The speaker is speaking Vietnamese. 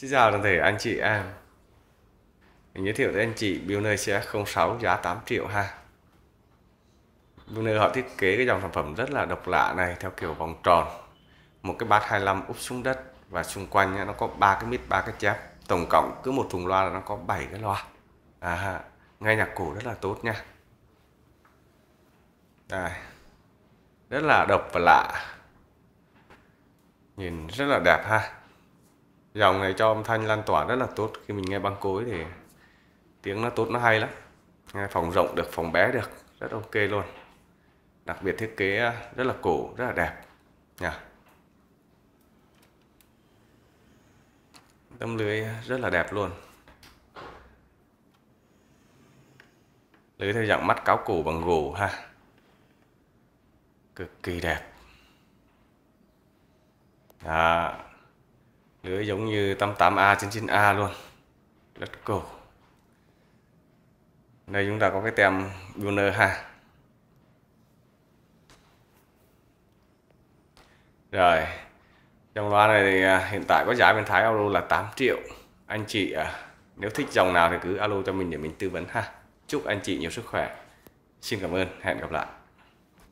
Xin chào toàn thể anh chị em Mình giới thiệu với anh chị Builder CX06 giá 8 triệu ha Builder họ thiết kế cái dòng sản phẩm rất là độc lạ này theo kiểu vòng tròn Một cái bát 25 úp xuống đất và xung quanh nó có ba cái mít ba cái chép tổng cộng cứ một thùng loa là nó có 7 cái loa à, nghe nhạc cổ rất là tốt nha Đây. rất là độc và lạ nhìn rất là đẹp ha dòng này cho âm thanh lan tỏa rất là tốt khi mình nghe băng cối thì tiếng nó tốt nó hay lắm nghe phòng rộng được phòng bé được rất ok luôn đặc biệt thiết kế rất là cổ rất là đẹp nha tấm lưới rất là đẹp luôn lưới theo dạng mắt cáo cổ bằng gỗ ha cực kỳ đẹp à Lưới giống như 88A 99A luôn. Rất cổ. Đây chúng ta có cái tem Gunner ha. Rồi. trong loa này thì à, hiện tại có giá bên Thái alo là 8 triệu. Anh chị à, nếu thích dòng nào thì cứ alo cho mình để mình tư vấn ha. Chúc anh chị nhiều sức khỏe. Xin cảm ơn. Hẹn gặp lại.